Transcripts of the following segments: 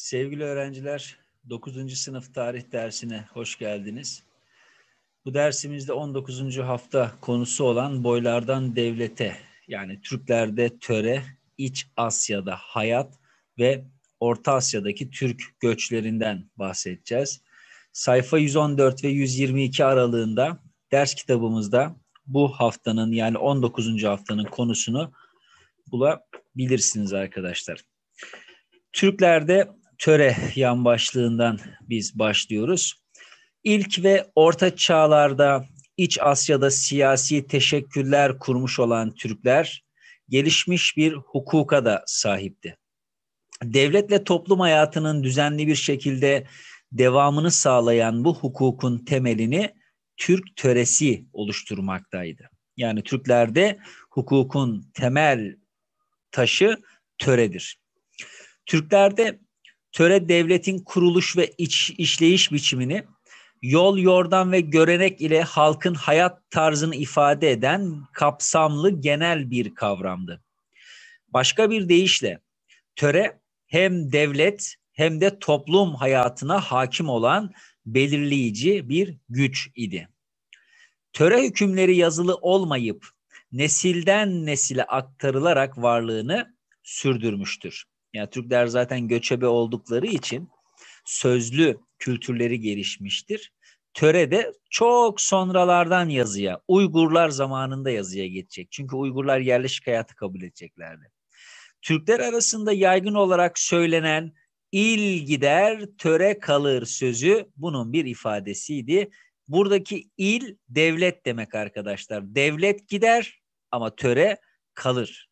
Sevgili öğrenciler, 9. sınıf tarih dersine hoş geldiniz. Bu dersimizde 19. hafta konusu olan boylardan devlete, yani Türklerde töre, İç Asya'da hayat ve Orta Asya'daki Türk göçlerinden bahsedeceğiz. Sayfa 114 ve 122 aralığında ders kitabımızda bu haftanın yani 19. haftanın konusunu bulabilirsiniz arkadaşlar. Türklerde töre yan başlığından biz başlıyoruz. İlk ve orta çağlarda İç Asya'da siyasi teşekküller kurmuş olan Türkler gelişmiş bir hukuka da sahipti. Devletle toplum hayatının düzenli bir şekilde devamını sağlayan bu hukukun temelini Türk töresi oluşturmaktaydı. Yani Türklerde hukukun temel taşı töredir. Türklerde töre devletin kuruluş ve iç, işleyiş biçimini yol, yordan ve görenek ile halkın hayat tarzını ifade eden kapsamlı genel bir kavramdı. Başka bir deyişle töre hem devlet hem de toplum hayatına hakim olan belirleyici bir güç idi. Töre hükümleri yazılı olmayıp nesilden nesile aktarılarak varlığını sürdürmüştür. Yani Türkler zaten göçebe oldukları için sözlü kültürleri gelişmiştir. Töre de çok sonralardan yazıya, Uygurlar zamanında yazıya geçecek. Çünkü Uygurlar yerleşik hayatı kabul edeceklerdi. Türkler arasında yaygın olarak söylenen il gider töre kalır sözü bunun bir ifadesiydi. Buradaki il devlet demek arkadaşlar. Devlet gider ama töre kalır.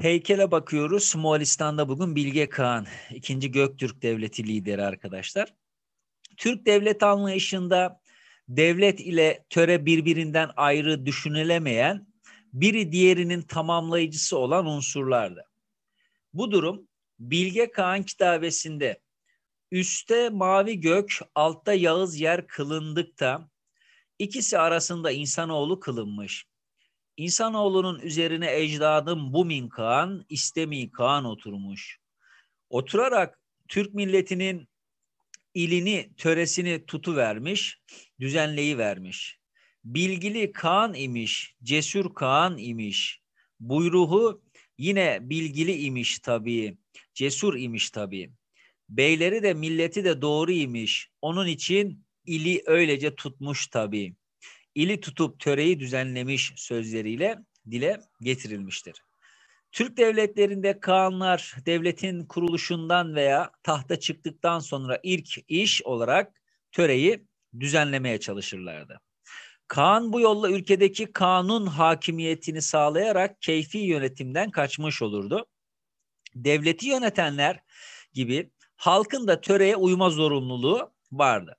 Heykele bakıyoruz. Moğolistan'da bugün Bilge Kağan, ikinci Göktürk Devleti lideri arkadaşlar. Türk devlet anlayışında devlet ile töre birbirinden ayrı düşünülemeyen, biri diğerinin tamamlayıcısı olan unsurlardı. Bu durum Bilge Kağan kitabesinde üste mavi gök, altta yağız yer kılındıkta ikisi arasında insanoğlu kılınmış. İnsanoğlunun üzerine ecdadım bu minkan, istemi kan oturmuş. Oturarak Türk milletinin ilini, töresini tutu vermiş, düzenleyi vermiş. Bilgili Kaan imiş, cesur Kaan imiş. Buyruğu yine bilgili imiş tabii, cesur imiş tabii. Beyleri de milleti de doğru imiş. Onun için ili öylece tutmuş tabii ili tutup töreyi düzenlemiş sözleriyle dile getirilmiştir. Türk devletlerinde kağanlar devletin kuruluşundan veya tahta çıktıktan sonra ilk iş olarak töreyi düzenlemeye çalışırlardı. Kaan bu yolla ülkedeki kanun hakimiyetini sağlayarak keyfi yönetimden kaçmış olurdu. Devleti yönetenler gibi halkın da töreye uyma zorunluluğu vardı.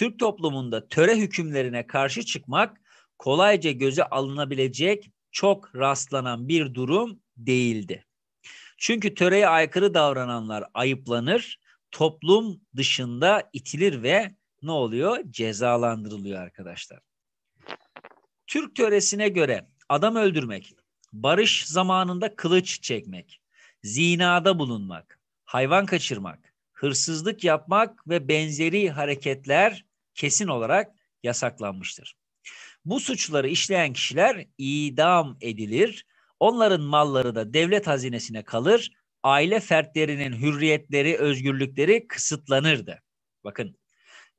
Türk toplumunda töre hükümlerine karşı çıkmak kolayca göze alınabilecek çok rastlanan bir durum değildi. Çünkü töreye aykırı davrananlar ayıplanır, toplum dışında itilir ve ne oluyor? Cezalandırılıyor arkadaşlar. Türk töresine göre adam öldürmek, barış zamanında kılıç çekmek, zinada bulunmak, hayvan kaçırmak, hırsızlık yapmak ve benzeri hareketler kesin olarak yasaklanmıştır. Bu suçları işleyen kişiler idam edilir, onların malları da devlet hazinesine kalır, aile fertlerinin hürriyetleri, özgürlükleri kısıtlanırdı. Bakın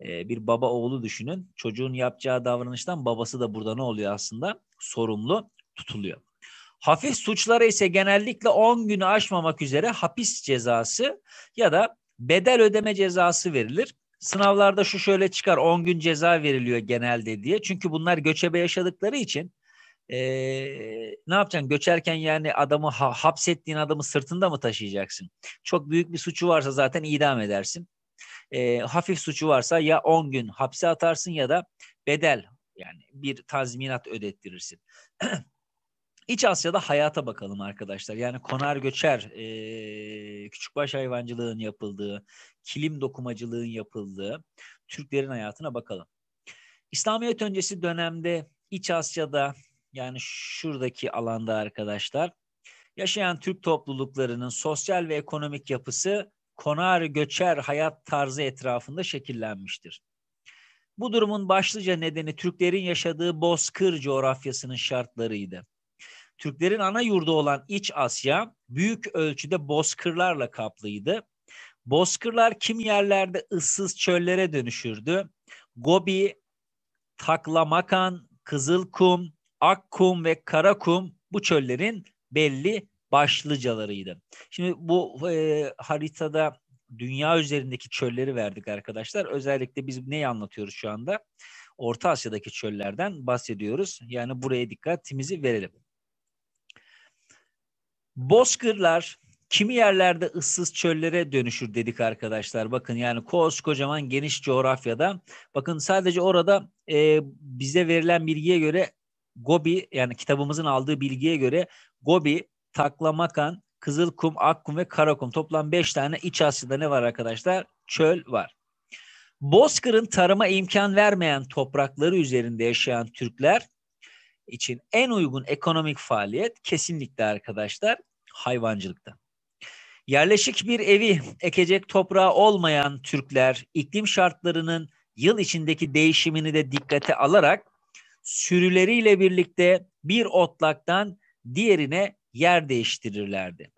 e, bir baba oğlu düşünün. Çocuğun yapacağı davranıştan babası da burada ne oluyor aslında? Sorumlu tutuluyor. Hafif suçlara ise genellikle 10 günü aşmamak üzere hapis cezası ya da bedel ödeme cezası verilir sınavlarda şu şöyle çıkar 10 gün ceza veriliyor genelde diye. Çünkü bunlar göçebe yaşadıkları için e, ne yapacaksın? Göçerken yani adamı ha, hapsettiğin adamı sırtında mı taşıyacaksın? Çok büyük bir suçu varsa zaten idam edersin. E, hafif suçu varsa ya 10 gün hapse atarsın ya da bedel yani bir tazminat ödettirirsin. İç Asya'da hayata bakalım arkadaşlar. Yani konar göçer, e, küçükbaş hayvancılığın yapıldığı, kilim dokumacılığın yapıldığı Türklerin hayatına bakalım. İslamiyet öncesi dönemde İç Asya'da yani şuradaki alanda arkadaşlar yaşayan Türk topluluklarının sosyal ve ekonomik yapısı konar göçer hayat tarzı etrafında şekillenmiştir. Bu durumun başlıca nedeni Türklerin yaşadığı bozkır coğrafyasının şartlarıydı. Türklerin ana yurdu olan İç Asya büyük ölçüde bozkırlarla kaplıydı. Bozkırlar kim yerlerde ıssız çöllere dönüşürdü. Gobi, Taklamakan, Kızılkum, Akkum ve Karakum bu çöllerin belli başlıcalarıydı. Şimdi bu e, haritada dünya üzerindeki çölleri verdik arkadaşlar. Özellikle biz neyi anlatıyoruz şu anda? Orta Asya'daki çöllerden bahsediyoruz. Yani buraya dikkatimizi verelim. Bozkırlar kimi yerlerde ıssız çöllere dönüşür dedik arkadaşlar. Bakın yani koskocaman geniş coğrafyada. Bakın sadece orada e, bize verilen bilgiye göre Gobi yani kitabımızın aldığı bilgiye göre Gobi, Taklamakan, Kızılkum, Akkum ve Karakum toplam 5 tane iç Asya'da ne var arkadaşlar? Çöl var. Bozkır'ın tarıma imkan vermeyen toprakları üzerinde yaşayan Türkler için en uygun ekonomik faaliyet kesinlikle arkadaşlar hayvancılıkta. Yerleşik bir evi ekecek toprağı olmayan Türkler iklim şartlarının yıl içindeki değişimini de dikkate alarak sürüleriyle birlikte bir otlaktan diğerine yer değiştirirlerdi.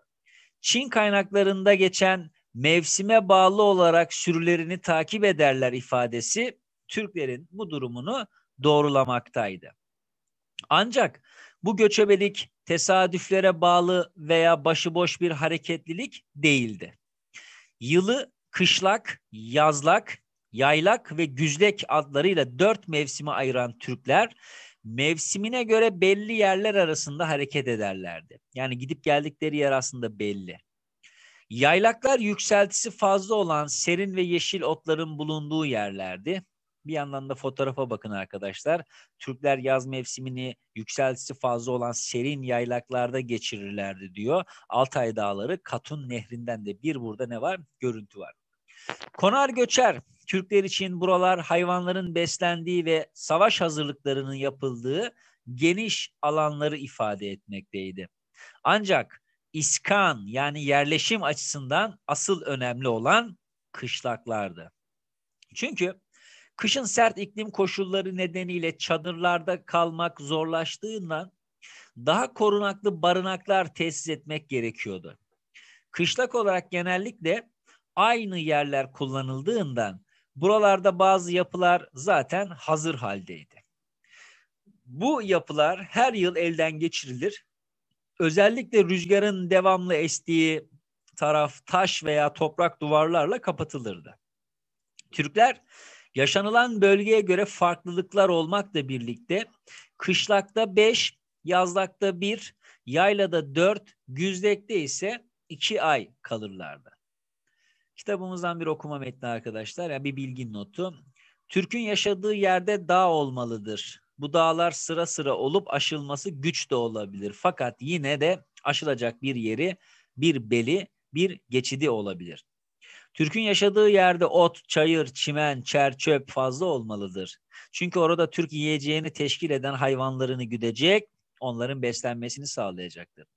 Çin kaynaklarında geçen mevsime bağlı olarak sürülerini takip ederler ifadesi Türklerin bu durumunu doğrulamaktaydı. Ancak bu göçebelik tesadüflere bağlı veya başıboş bir hareketlilik değildi. Yılı kışlak, yazlak, yaylak ve güzlek adlarıyla dört mevsimi ayıran Türkler mevsimine göre belli yerler arasında hareket ederlerdi. Yani gidip geldikleri yer aslında belli. Yaylaklar yükseltisi fazla olan serin ve yeşil otların bulunduğu yerlerdi. Bir yandan da fotoğrafa bakın arkadaşlar. Türkler yaz mevsimini yükseltisi fazla olan serin yaylaklarda geçirirlerdi diyor. Altay Dağları Katun Nehri'nden de bir burada ne var? Görüntü var. Konar göçer. Türkler için buralar hayvanların beslendiği ve savaş hazırlıklarının yapıldığı geniş alanları ifade etmekteydi. Ancak iskan yani yerleşim açısından asıl önemli olan kışlaklardı. Çünkü Kışın sert iklim koşulları nedeniyle çadırlarda kalmak zorlaştığından daha korunaklı barınaklar tesis etmek gerekiyordu. Kışlak olarak genellikle aynı yerler kullanıldığından buralarda bazı yapılar zaten hazır haldeydi. Bu yapılar her yıl elden geçirilir. Özellikle rüzgarın devamlı estiği taraf taş veya toprak duvarlarla kapatılırdı. Türkler Yaşanılan bölgeye göre farklılıklar olmakla birlikte kışlakta 5, yazlakta 1, yaylada 4, güzdekte ise 2 ay kalırlardı. Kitabımızdan bir okuma metni arkadaşlar. Yani bir bilgi notu. Türk'ün yaşadığı yerde dağ olmalıdır. Bu dağlar sıra sıra olup aşılması güç de olabilir. Fakat yine de aşılacak bir yeri, bir beli, bir geçidi olabilir. Türk'ün yaşadığı yerde ot, çayır, çimen, çer, fazla olmalıdır. Çünkü orada Türk yiyeceğini teşkil eden hayvanlarını güdecek, onların beslenmesini sağlayacaktır.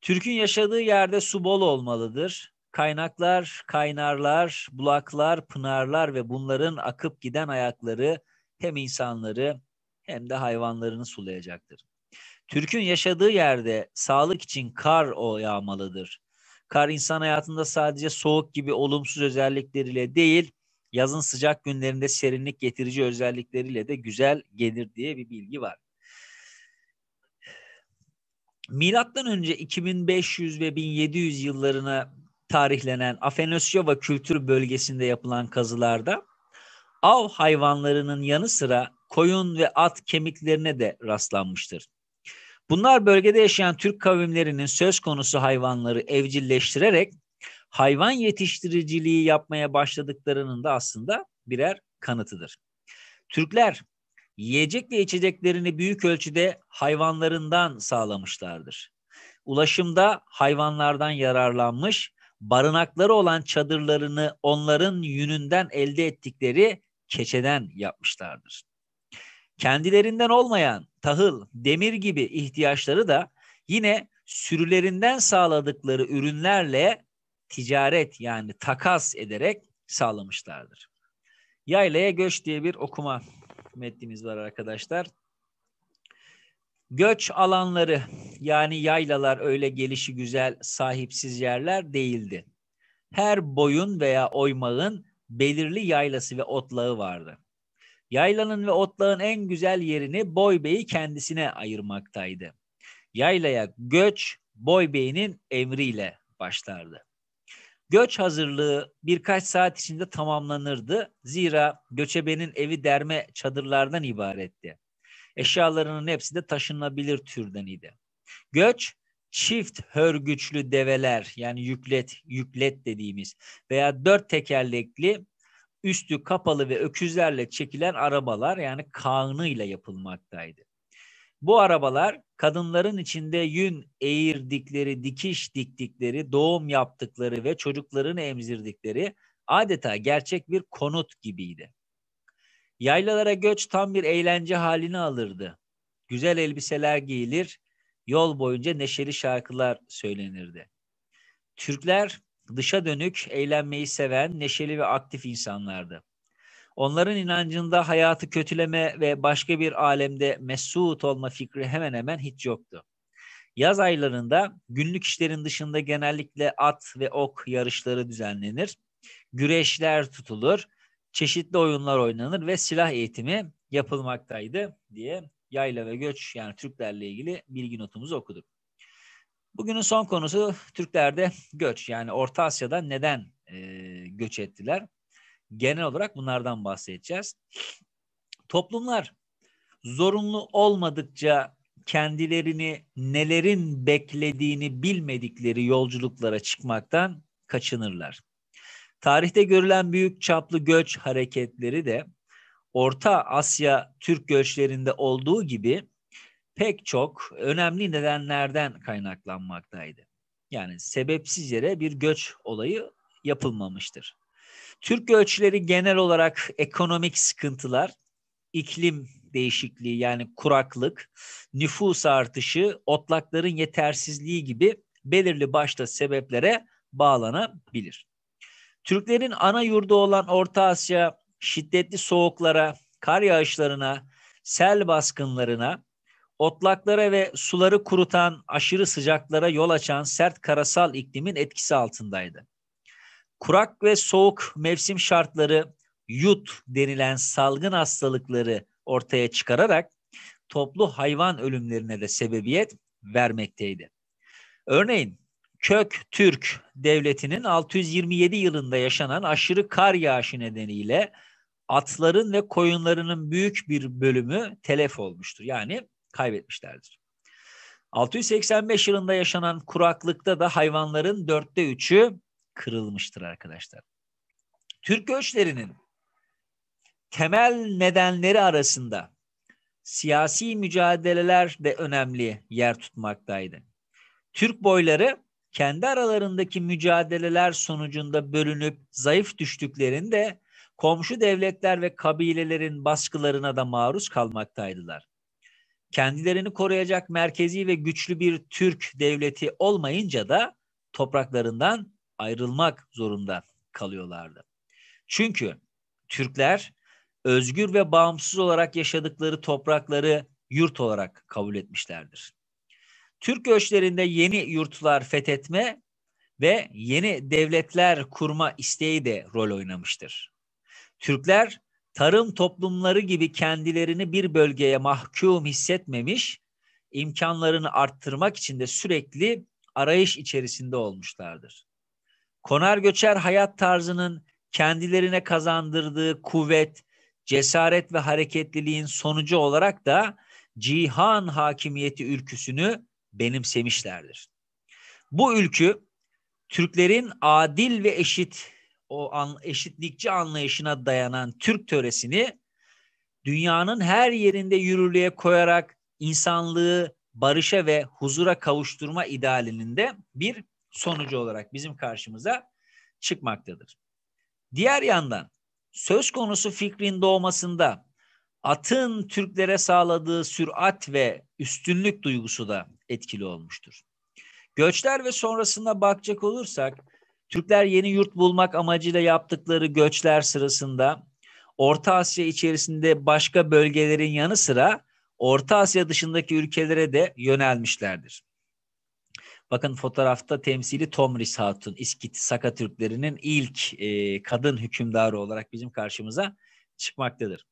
Türk'ün yaşadığı yerde su bol olmalıdır. Kaynaklar, kaynarlar, bulaklar, pınarlar ve bunların akıp giden ayakları hem insanları hem de hayvanlarını sulayacaktır. Türk'ün yaşadığı yerde sağlık için kar o yağmalıdır. Kar insan hayatında sadece soğuk gibi olumsuz özellikleriyle değil, yazın sıcak günlerinde serinlik getirici özellikleriyle de güzel gelir diye bir bilgi var. Milattan önce 2500 ve 1700 yıllarına tarihlenen Afanasyova kültür bölgesinde yapılan kazılarda av hayvanlarının yanı sıra koyun ve at kemiklerine de rastlanmıştır. Bunlar bölgede yaşayan Türk kavimlerinin söz konusu hayvanları evcilleştirerek hayvan yetiştiriciliği yapmaya başladıklarının da aslında birer kanıtıdır. Türkler yiyecek ve içeceklerini büyük ölçüde hayvanlarından sağlamışlardır. Ulaşımda hayvanlardan yararlanmış, barınakları olan çadırlarını onların yününden elde ettikleri keçeden yapmışlardır. Kendilerinden olmayan tahıl, demir gibi ihtiyaçları da yine sürülerinden sağladıkları ürünlerle ticaret yani takas ederek sağlamışlardır. Yaylaya göç diye bir okuma metnimiz var arkadaşlar. Göç alanları yani yaylalar öyle gelişi güzel sahipsiz yerler değildi. Her boyun veya oymağın belirli yaylası ve otlağı vardı. Yaylanın ve otlağın en güzel yerini Boybey'i kendisine ayırmaktaydı. Yaylaya göç Boybey'in emriyle başlardı. Göç hazırlığı birkaç saat içinde tamamlanırdı. Zira göçebenin evi derme çadırlardan ibaretti. Eşyalarının hepsi de taşınabilir türden idi. Göç çift hörgüçlü develer yani yüklet, yüklet dediğimiz veya dört tekerlekli üstü kapalı ve öküzlerle çekilen arabalar yani kanıyla yapılmaktaydı. Bu arabalar kadınların içinde yün eğirdikleri, dikiş diktikleri, doğum yaptıkları ve çocuklarını emzirdikleri adeta gerçek bir konut gibiydi. Yaylalara göç tam bir eğlence halini alırdı. Güzel elbiseler giyilir, yol boyunca neşeli şarkılar söylenirdi. Türkler dışa dönük, eğlenmeyi seven, neşeli ve aktif insanlardı. Onların inancında hayatı kötüleme ve başka bir alemde mesut olma fikri hemen hemen hiç yoktu. Yaz aylarında günlük işlerin dışında genellikle at ve ok yarışları düzenlenir, güreşler tutulur, çeşitli oyunlar oynanır ve silah eğitimi yapılmaktaydı diye yayla ve göç yani Türklerle ilgili bilgi notumuzu okuduk. Bugünün son konusu Türklerde göç. Yani Orta Asya'da neden e, göç ettiler? Genel olarak bunlardan bahsedeceğiz. Toplumlar zorunlu olmadıkça kendilerini nelerin beklediğini bilmedikleri yolculuklara çıkmaktan kaçınırlar. Tarihte görülen büyük çaplı göç hareketleri de Orta Asya Türk göçlerinde olduğu gibi pek çok önemli nedenlerden kaynaklanmaktaydı. Yani sebepsiz yere bir göç olayı yapılmamıştır. Türk göçleri genel olarak ekonomik sıkıntılar, iklim değişikliği yani kuraklık, nüfus artışı, otlakların yetersizliği gibi belirli başta sebeplere bağlanabilir. Türklerin ana yurdu olan Orta Asya şiddetli soğuklara, kar yağışlarına, sel baskınlarına, otlaklara ve suları kurutan, aşırı sıcaklara yol açan sert karasal iklimin etkisi altındaydı. Kurak ve soğuk mevsim şartları yut denilen salgın hastalıkları ortaya çıkararak toplu hayvan ölümlerine de sebebiyet vermekteydi. Örneğin Kök Türk devletinin 627 yılında yaşanan aşırı kar yağışı nedeniyle atların ve koyunlarının büyük bir bölümü telef olmuştur. Yani kaybetmişlerdir. 685 yılında yaşanan kuraklıkta da hayvanların dörtte üçü kırılmıştır arkadaşlar. Türk göçlerinin temel nedenleri arasında siyasi mücadeleler de önemli yer tutmaktaydı. Türk boyları kendi aralarındaki mücadeleler sonucunda bölünüp zayıf düştüklerinde komşu devletler ve kabilelerin baskılarına da maruz kalmaktaydılar kendilerini koruyacak merkezi ve güçlü bir Türk devleti olmayınca da topraklarından ayrılmak zorunda kalıyorlardı. Çünkü Türkler özgür ve bağımsız olarak yaşadıkları toprakları yurt olarak kabul etmişlerdir. Türk göçlerinde yeni yurtlar fethetme ve yeni devletler kurma isteği de rol oynamıştır. Türkler tarım toplumları gibi kendilerini bir bölgeye mahkum hissetmemiş, imkanlarını arttırmak için de sürekli arayış içerisinde olmuşlardır. Konar göçer hayat tarzının kendilerine kazandırdığı kuvvet, cesaret ve hareketliliğin sonucu olarak da cihan hakimiyeti ülküsünü benimsemişlerdir. Bu ülkü Türklerin adil ve eşit o an, eşitlikçi anlayışına dayanan Türk töresini dünyanın her yerinde yürürlüğe koyarak insanlığı barışa ve huzura kavuşturma idealinin de bir sonucu olarak bizim karşımıza çıkmaktadır. Diğer yandan söz konusu fikrin doğmasında atın Türklere sağladığı sürat ve üstünlük duygusu da etkili olmuştur. Göçler ve sonrasında bakacak olursak Türkler yeni yurt bulmak amacıyla yaptıkları göçler sırasında Orta Asya içerisinde başka bölgelerin yanı sıra Orta Asya dışındaki ülkelere de yönelmişlerdir. Bakın fotoğrafta temsili Tomris Hatun, İskit Saka Türklerinin ilk e, kadın hükümdarı olarak bizim karşımıza çıkmaktadır.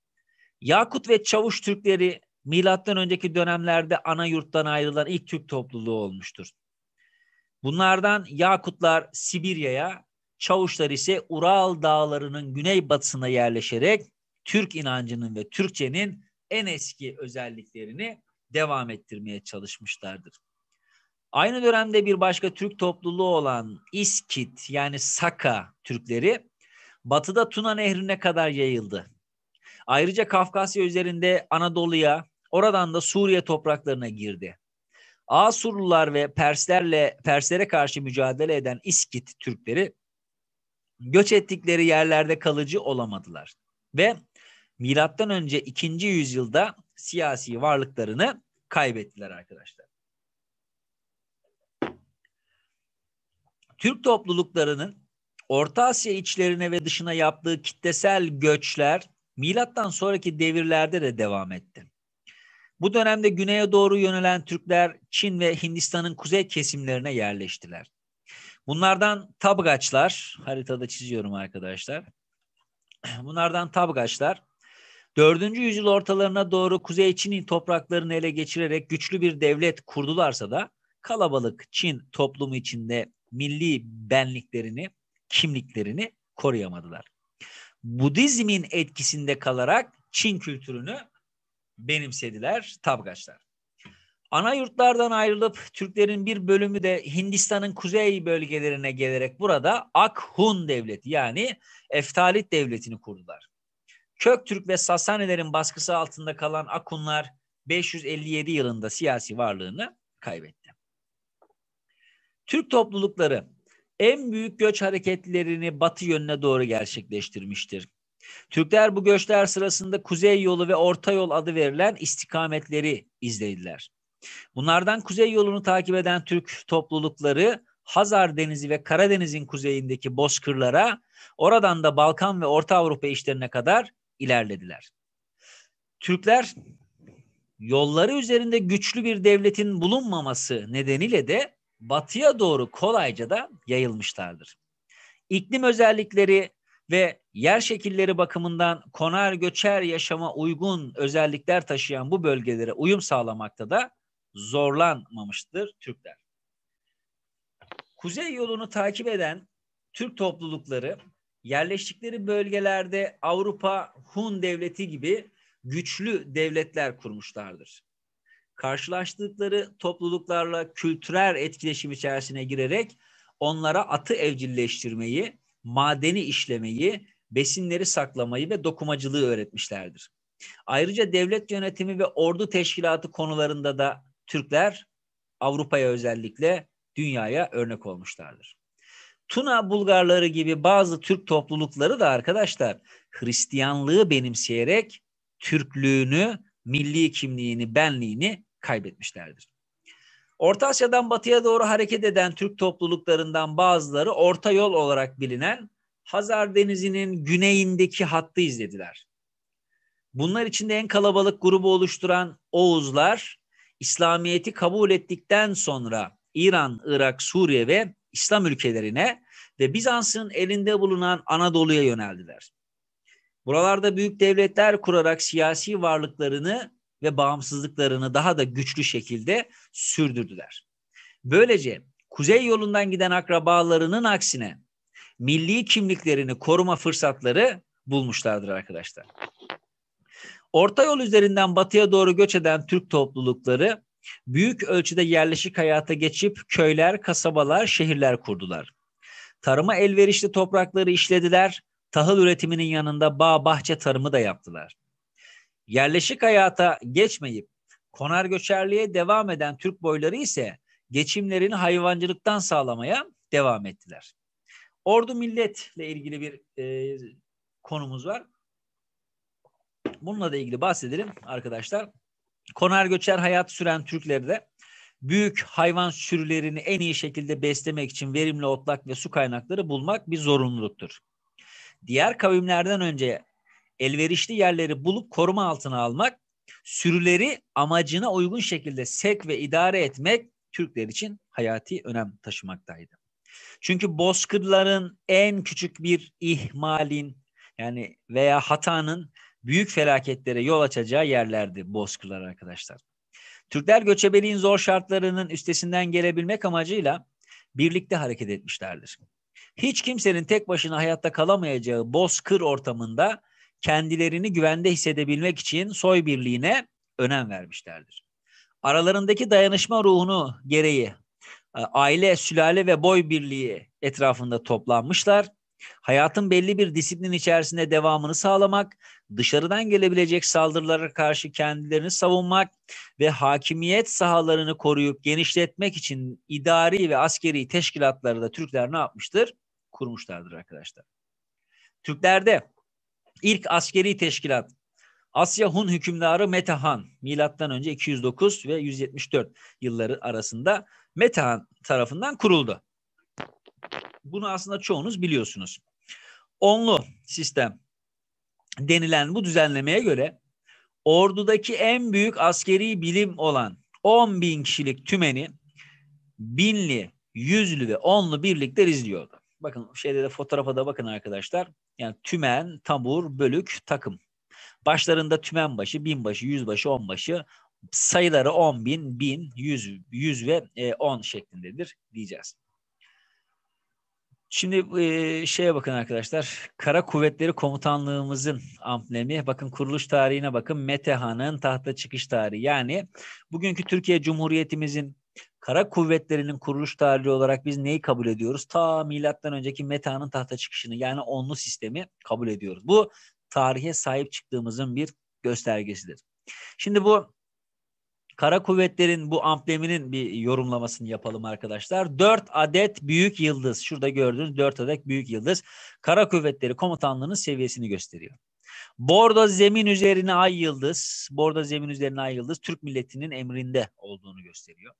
Yakut ve Çavuş Türkleri milattan önceki dönemlerde ana yurttan ayrılan ilk Türk topluluğu olmuştur. Bunlardan Yakutlar Sibirya'ya, Çavuşlar ise Ural dağlarının güneybatısına yerleşerek Türk inancının ve Türkçenin en eski özelliklerini devam ettirmeye çalışmışlardır. Aynı dönemde bir başka Türk topluluğu olan İskit yani Saka Türkleri batıda Tuna Nehri'ne kadar yayıldı. Ayrıca Kafkasya üzerinde Anadolu'ya, oradan da Suriye topraklarına girdi. Asurlular ve Perslerle Perslere karşı mücadele eden İskit Türkleri göç ettikleri yerlerde kalıcı olamadılar ve milattan önce 2. yüzyılda siyasi varlıklarını kaybettiler arkadaşlar. Türk topluluklarının Orta Asya içlerine ve dışına yaptığı kitlesel göçler milattan sonraki devirlerde de devam etti. Bu dönemde güneye doğru yönelen Türkler Çin ve Hindistan'ın kuzey kesimlerine yerleştiler. Bunlardan Tabgaçlar, haritada çiziyorum arkadaşlar. Bunlardan Tabgaçlar 4. yüzyıl ortalarına doğru Kuzey Çin'in topraklarını ele geçirerek güçlü bir devlet kurdularsa da kalabalık Çin toplumu içinde milli benliklerini, kimliklerini koruyamadılar. Budizmin etkisinde kalarak Çin kültürünü benimsediler Tabgaçlar. Ana yurtlardan ayrılıp Türklerin bir bölümü de Hindistan'ın kuzey bölgelerine gelerek burada Akhun Devleti yani Eftalit Devleti'ni kurdular. Köktürk ve Sasanilerin baskısı altında kalan Akunlar 557 yılında siyasi varlığını kaybetti. Türk toplulukları en büyük göç hareketlerini batı yönüne doğru gerçekleştirmiştir. Türkler bu göçler sırasında Kuzey Yolu ve Orta Yol adı verilen istikametleri izlediler. Bunlardan Kuzey Yolu'nu takip eden Türk toplulukları Hazar Denizi ve Karadeniz'in kuzeyindeki bozkırlara, oradan da Balkan ve Orta Avrupa işlerine kadar ilerlediler. Türkler yolları üzerinde güçlü bir devletin bulunmaması nedeniyle de batıya doğru kolayca da yayılmışlardır. İklim özellikleri ve yer şekilleri bakımından konar göçer yaşama uygun özellikler taşıyan bu bölgelere uyum sağlamakta da zorlanmamıştır Türkler. Kuzey yolunu takip eden Türk toplulukları yerleştikleri bölgelerde Avrupa Hun devleti gibi güçlü devletler kurmuşlardır. Karşılaştıkları topluluklarla kültürel etkileşim içerisine girerek onlara atı evcilleştirmeyi madeni işlemeyi, besinleri saklamayı ve dokumacılığı öğretmişlerdir. Ayrıca devlet yönetimi ve ordu teşkilatı konularında da Türkler Avrupa'ya özellikle dünyaya örnek olmuşlardır. Tuna Bulgarları gibi bazı Türk toplulukları da arkadaşlar Hristiyanlığı benimseyerek Türklüğünü, milli kimliğini, benliğini kaybetmişlerdir. Orta Asya'dan batıya doğru hareket eden Türk topluluklarından bazıları orta yol olarak bilinen Hazar Denizi'nin güneyindeki hattı izlediler. Bunlar içinde en kalabalık grubu oluşturan Oğuzlar, İslamiyet'i kabul ettikten sonra İran, Irak, Suriye ve İslam ülkelerine ve Bizans'ın elinde bulunan Anadolu'ya yöneldiler. Buralarda büyük devletler kurarak siyasi varlıklarını ve bağımsızlıklarını daha da güçlü şekilde sürdürdüler. Böylece kuzey yolundan giden akrabalarının aksine milli kimliklerini koruma fırsatları bulmuşlardır arkadaşlar. Orta yol üzerinden batıya doğru göç eden Türk toplulukları büyük ölçüde yerleşik hayata geçip köyler, kasabalar, şehirler kurdular. Tarıma elverişli toprakları işlediler, tahıl üretiminin yanında bağ bahçe tarımı da yaptılar. Yerleşik hayata geçmeyip konar göçerliğe devam eden Türk boyları ise geçimlerini hayvancılıktan sağlamaya devam ettiler. Ordu milletle ilgili bir e, konumuz var. Bununla da ilgili bahsedelim arkadaşlar. Konar göçer hayat süren Türklerde büyük hayvan sürülerini en iyi şekilde beslemek için verimli otlak ve su kaynakları bulmak bir zorunluluktur. Diğer kavimlerden önce elverişli yerleri bulup koruma altına almak, sürüleri amacına uygun şekilde sek ve idare etmek Türkler için hayati önem taşımaktaydı. Çünkü bozkırların en küçük bir ihmalin yani veya hatanın büyük felaketlere yol açacağı yerlerdi bozkırlar arkadaşlar. Türkler göçebeliğin zor şartlarının üstesinden gelebilmek amacıyla birlikte hareket etmişlerdir. Hiç kimsenin tek başına hayatta kalamayacağı bozkır ortamında kendilerini güvende hissedebilmek için soy birliğine önem vermişlerdir. Aralarındaki dayanışma ruhunu gereği e, aile, sülale ve boy birliği etrafında toplanmışlar. Hayatın belli bir disiplin içerisinde devamını sağlamak, dışarıdan gelebilecek saldırılara karşı kendilerini savunmak ve hakimiyet sahalarını koruyup genişletmek için idari ve askeri teşkilatları da Türkler ne yapmıştır? Kurmuşlardır arkadaşlar. Türklerde İlk askeri teşkilat Asya Hun hükümdarı Metehan milattan önce 209 ve 174 yılları arasında Metehan tarafından kuruldu. Bunu aslında çoğunuz biliyorsunuz. Onlu sistem denilen bu düzenlemeye göre ordudaki en büyük askeri bilim olan 10 bin kişilik tümeni binli, yüzlü ve onlu birlikler izliyordu. Bakın şeyde de fotoğrafa da bakın arkadaşlar. Yani tümen, tamur, bölük, takım. Başlarında tümen başı, bin başı, yüz başı, on başı. Sayıları on bin, bin, yüz, yüz ve e, on şeklindedir diyeceğiz. Şimdi e, şeye bakın arkadaşlar. Kara Kuvvetleri Komutanlığımızın amblemi. Bakın kuruluş tarihine bakın. Metehan'ın tahta çıkış tarihi. Yani bugünkü Türkiye Cumhuriyetimizin Kara kuvvetlerinin kuruluş tarihi olarak biz neyi kabul ediyoruz? Ta milattan önceki Meta'nın tahta çıkışını yani onlu sistemi kabul ediyoruz. Bu tarihe sahip çıktığımızın bir göstergesidir. Şimdi bu kara kuvvetlerin bu ambleminin bir yorumlamasını yapalım arkadaşlar. 4 adet büyük yıldız. Şurada gördüğünüz 4 adet büyük yıldız kara kuvvetleri komutanlığının seviyesini gösteriyor. Bordo zemin üzerine ay yıldız, bordo zemin üzerine ay yıldız Türk milletinin emrinde olduğunu gösteriyor.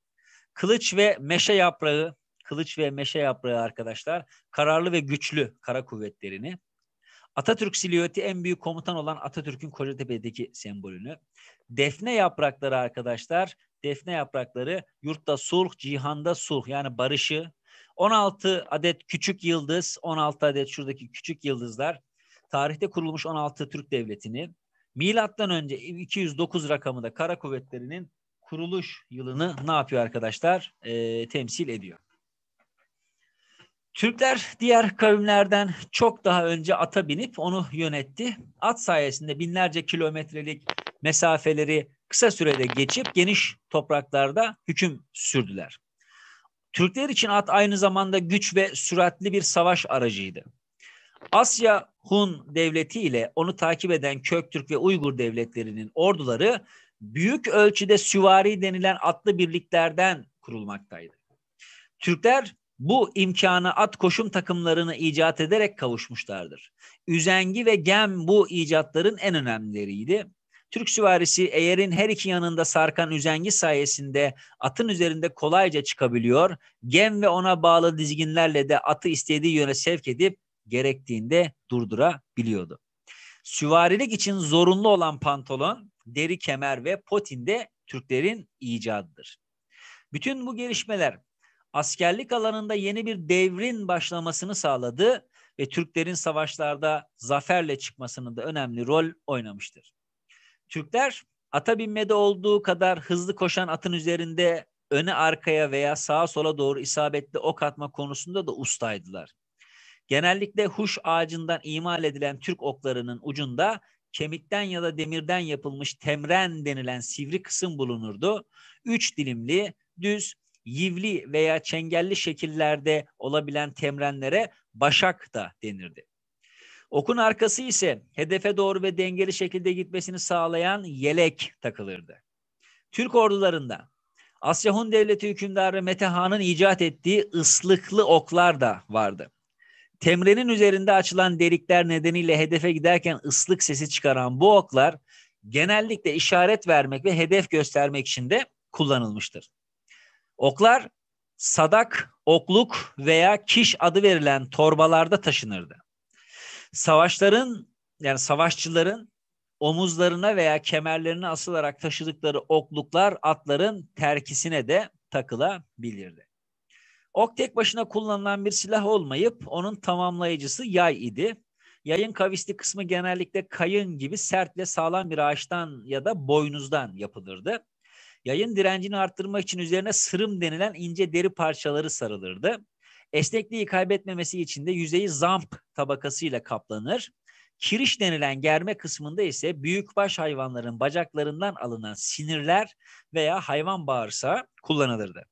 Kılıç ve meşe yaprağı, kılıç ve meşe yaprağı arkadaşlar kararlı ve güçlü kara kuvvetlerini. Atatürk silüeti en büyük komutan olan Atatürk'ün Kocatepe'deki sembolünü. Defne yaprakları arkadaşlar, defne yaprakları yurtta sulh, cihanda sulh yani barışı. 16 adet küçük yıldız, 16 adet şuradaki küçük yıldızlar tarihte kurulmuş 16 Türk devletini. Milattan önce 209 rakamında kara kuvvetlerinin kuruluş yılını ne yapıyor arkadaşlar? E, temsil ediyor. Türkler diğer kavimlerden çok daha önce ata binip onu yönetti. At sayesinde binlerce kilometrelik mesafeleri kısa sürede geçip geniş topraklarda hüküm sürdüler. Türkler için at aynı zamanda güç ve süratli bir savaş aracıydı. Asya Hun devleti ile onu takip eden Köktürk ve Uygur devletlerinin orduları büyük ölçüde süvari denilen atlı birliklerden kurulmaktaydı. Türkler bu imkanı at koşum takımlarını icat ederek kavuşmuşlardır. Üzengi ve gem bu icatların en önemlileriydi. Türk süvarisi eğerin her iki yanında sarkan üzengi sayesinde atın üzerinde kolayca çıkabiliyor, gem ve ona bağlı dizginlerle de atı istediği yöne sevk edip gerektiğinde durdurabiliyordu. Süvarilik için zorunlu olan pantolon deri kemer ve potin de Türklerin icadıdır. Bütün bu gelişmeler askerlik alanında yeni bir devrin başlamasını sağladı ve Türklerin savaşlarda zaferle çıkmasının da önemli rol oynamıştır. Türkler ata binmede olduğu kadar hızlı koşan atın üzerinde öne arkaya veya sağa sola doğru isabetli ok atma konusunda da ustaydılar. Genellikle huş ağacından imal edilen Türk oklarının ucunda kemikten ya da demirden yapılmış temren denilen sivri kısım bulunurdu. Üç dilimli, düz, yivli veya çengelli şekillerde olabilen temrenlere başak da denirdi. Okun arkası ise hedefe doğru ve dengeli şekilde gitmesini sağlayan yelek takılırdı. Türk ordularında Asya Hun Devleti hükümdarı Metehan'ın icat ettiği ıslıklı oklar da vardı. Temre'nin üzerinde açılan delikler nedeniyle hedefe giderken ıslık sesi çıkaran bu oklar genellikle işaret vermek ve hedef göstermek için de kullanılmıştır. Oklar sadak, okluk veya kiş adı verilen torbalarda taşınırdı. Savaşların yani savaşçıların omuzlarına veya kemerlerine asılarak taşıdıkları okluklar atların terkisine de takılabilirdi. Ok tek başına kullanılan bir silah olmayıp onun tamamlayıcısı yay idi. Yayın kavisli kısmı genellikle kayın gibi sert ve sağlam bir ağaçtan ya da boynuzdan yapılırdı. Yayın direncini arttırmak için üzerine sırım denilen ince deri parçaları sarılırdı. Esnekliği kaybetmemesi için de yüzeyi zamp tabakasıyla kaplanır. Kiriş denilen germe kısmında ise büyükbaş hayvanların bacaklarından alınan sinirler veya hayvan bağırsağı kullanılırdı.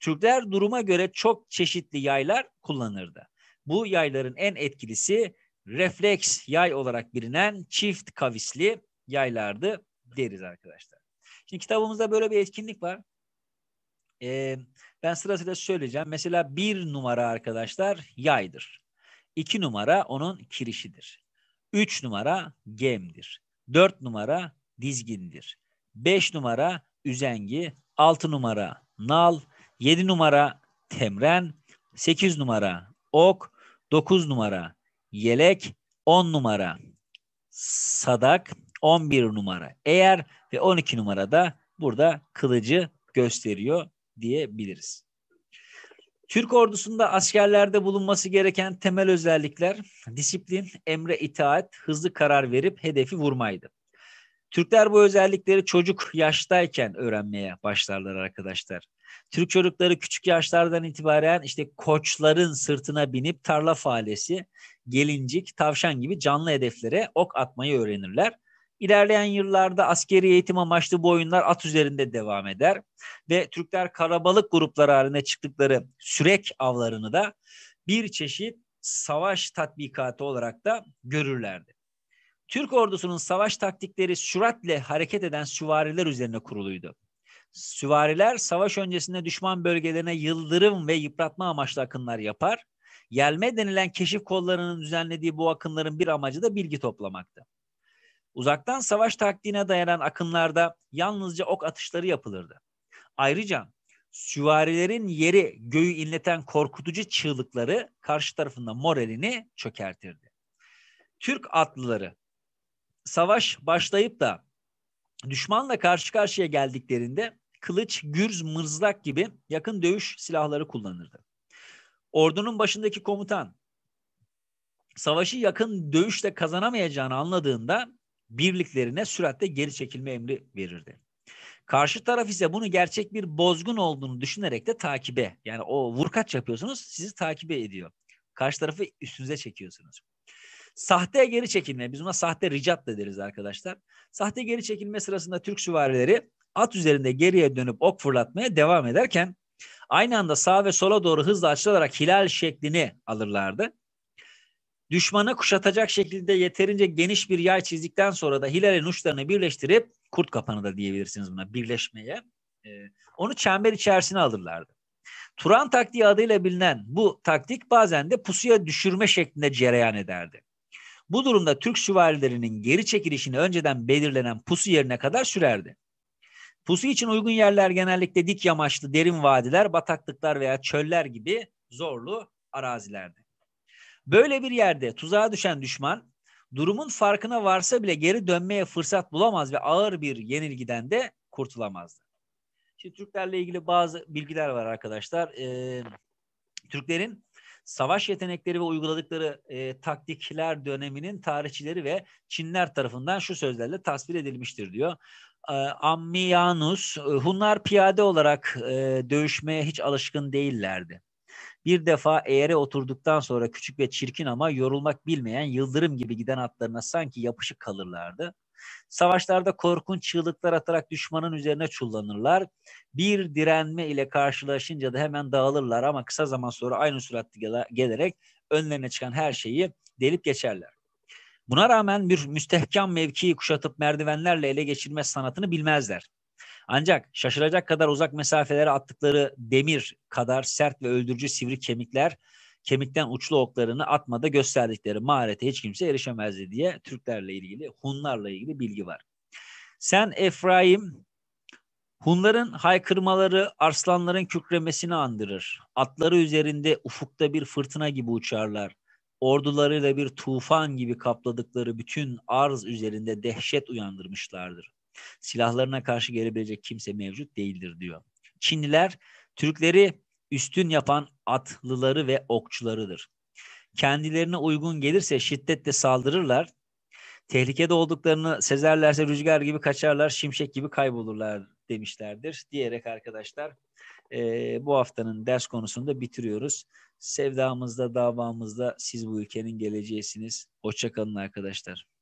Türkler duruma göre çok çeşitli yaylar kullanırdı. Bu yayların en etkilisi refleks yay olarak bilinen çift kavisli yaylardı deriz arkadaşlar. Şimdi kitabımızda böyle bir etkinlik var. Ee, ben sırasıyla söyleyeceğim. Mesela bir numara arkadaşlar yaydır. İki numara onun kirişidir. Üç numara gemdir. Dört numara dizgindir. Beş numara üzengi. Altı numara nal. 7 numara temren, 8 numara ok, 9 numara yelek, 10 numara sadak, 11 numara eğer ve 12 numara da burada kılıcı gösteriyor diyebiliriz. Türk ordusunda askerlerde bulunması gereken temel özellikler disiplin, emre itaat, hızlı karar verip hedefi vurmaydı. Türkler bu özellikleri çocuk yaştayken öğrenmeye başlarlar arkadaşlar. Türk çocukları küçük yaşlardan itibaren işte koçların sırtına binip tarla falesi, gelincik, tavşan gibi canlı hedeflere ok atmayı öğrenirler. İlerleyen yıllarda askeri eğitim amaçlı bu oyunlar at üzerinde devam eder ve Türkler karabalık grupları halinde çıktıkları sürek avlarını da bir çeşit savaş tatbikatı olarak da görürlerdi. Türk ordusunun savaş taktikleri süratle hareket eden süvariler üzerine kuruluydu. Süvariler savaş öncesinde düşman bölgelerine yıldırım ve yıpratma amaçlı akınlar yapar. Yelme denilen keşif kollarının düzenlediği bu akınların bir amacı da bilgi toplamaktı. Uzaktan savaş taktiğine dayanan akınlarda yalnızca ok atışları yapılırdı. Ayrıca süvarilerin yeri göğü inleten korkutucu çığlıkları karşı tarafında moralini çökertirdi. Türk atlıları savaş başlayıp da düşmanla karşı karşıya geldiklerinde kılıç, gürz, mızrak gibi yakın dövüş silahları kullanırdı. Ordunun başındaki komutan savaşı yakın dövüşle kazanamayacağını anladığında birliklerine süratle geri çekilme emri verirdi. Karşı taraf ise bunu gerçek bir bozgun olduğunu düşünerek de takibe yani o vurkaç yapıyorsunuz sizi takibe ediyor. Karşı tarafı üstünüze çekiyorsunuz. Sahte geri çekilme, biz ona sahte ricat da deriz arkadaşlar. Sahte geri çekilme sırasında Türk süvarileri at üzerinde geriye dönüp ok fırlatmaya devam ederken aynı anda sağ ve sola doğru hızla açılarak hilal şeklini alırlardı. Düşmanı kuşatacak şekilde yeterince geniş bir yay çizdikten sonra da hilalin uçlarını birleştirip kurt kapanı da diyebilirsiniz buna birleşmeye. Ee, onu çember içerisine alırlardı. Turan taktiği adıyla bilinen bu taktik bazen de pusuya düşürme şeklinde cereyan ederdi. Bu durumda Türk süvarilerinin geri çekilişini önceden belirlenen pusu yerine kadar sürerdi. Pusu için uygun yerler genellikle dik yamaçlı derin vadiler, bataklıklar veya çöller gibi zorlu arazilerdi. Böyle bir yerde tuzağa düşen düşman durumun farkına varsa bile geri dönmeye fırsat bulamaz ve ağır bir yenilgiden de kurtulamazdı. Şimdi Türklerle ilgili bazı bilgiler var arkadaşlar. Ee, Türklerin savaş yetenekleri ve uyguladıkları e, taktikler döneminin tarihçileri ve Çinler tarafından şu sözlerle tasvir edilmiştir diyor. E, Ammianus, e, Hunlar piyade olarak e, dövüşmeye hiç alışkın değillerdi. Bir defa eğere oturduktan sonra küçük ve çirkin ama yorulmak bilmeyen yıldırım gibi giden atlarına sanki yapışık kalırlardı. Savaşlarda korkunç çığlıklar atarak düşmanın üzerine çullanırlar. Bir direnme ile karşılaşınca da hemen dağılırlar ama kısa zaman sonra aynı süratle gelerek önlerine çıkan her şeyi delip geçerler. Buna rağmen bir müstehkem mevkiyi kuşatıp merdivenlerle ele geçirme sanatını bilmezler. Ancak şaşıracak kadar uzak mesafelere attıkları demir kadar sert ve öldürücü sivri kemikler kemikten uçlu oklarını atmada gösterdikleri maharete hiç kimse erişemezdi diye Türklerle ilgili, Hunlarla ilgili bilgi var. Sen Efraim, Hunların haykırmaları arslanların kükremesini andırır. Atları üzerinde ufukta bir fırtına gibi uçarlar. Ordularıyla bir tufan gibi kapladıkları bütün arz üzerinde dehşet uyandırmışlardır. Silahlarına karşı gelebilecek kimse mevcut değildir diyor. Çinliler Türkleri üstün yapan atlıları ve okçularıdır. Kendilerine uygun gelirse şiddetle saldırırlar. Tehlikede olduklarını sezerlerse rüzgar gibi kaçarlar, şimşek gibi kaybolurlar demişlerdir. Diyerek arkadaşlar e, bu haftanın ders konusunu da bitiriyoruz. Sevdamızda, davamızda siz bu ülkenin geleceğisiniz. Hoşçakalın arkadaşlar.